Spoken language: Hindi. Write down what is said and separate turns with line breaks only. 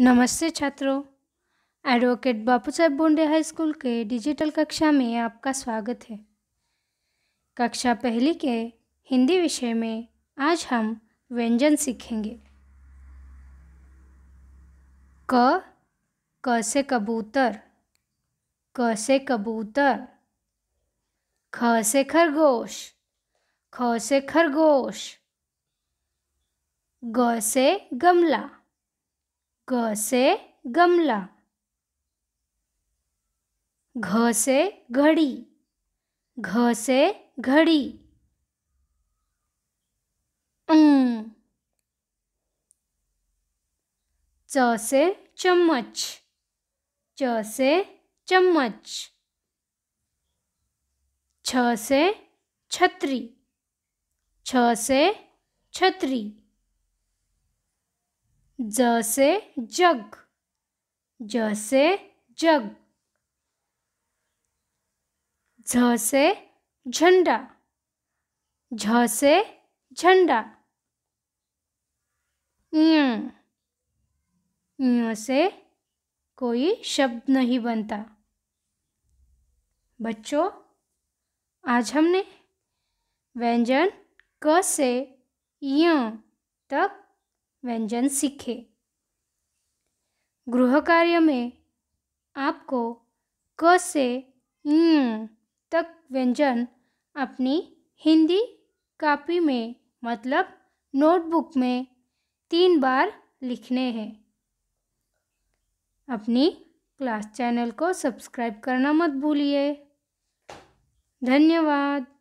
नमस्ते छात्रों advocate Bapu Saheb Bonde high school के डिजिटल कक्षा में आपका स्वागत है कक्षा पहली के हिंदी विषय में आज हम व्यंजन सीखेंगे क क से कबूतर क से कबूतर ख से खरगोश ख से खरगोश ग से गमला ग से गमला घ से घड़ी घ से घड़ी च से चम्मच च से चम्मच छ से छतरी छ से छतरी ज से जग ज से जग झ से झंडा झ से झंडा से कोई शब्द नहीं बनता बच्चों आज हमने व्यंजन क से य तक व्यंजन सीखे गृह कार्य में आपको क से तक व्यंजन अपनी हिंदी कापी में मतलब नोटबुक में तीन बार लिखने हैं अपनी क्लास चैनल को सब्सक्राइब करना मत भूलिए धन्यवाद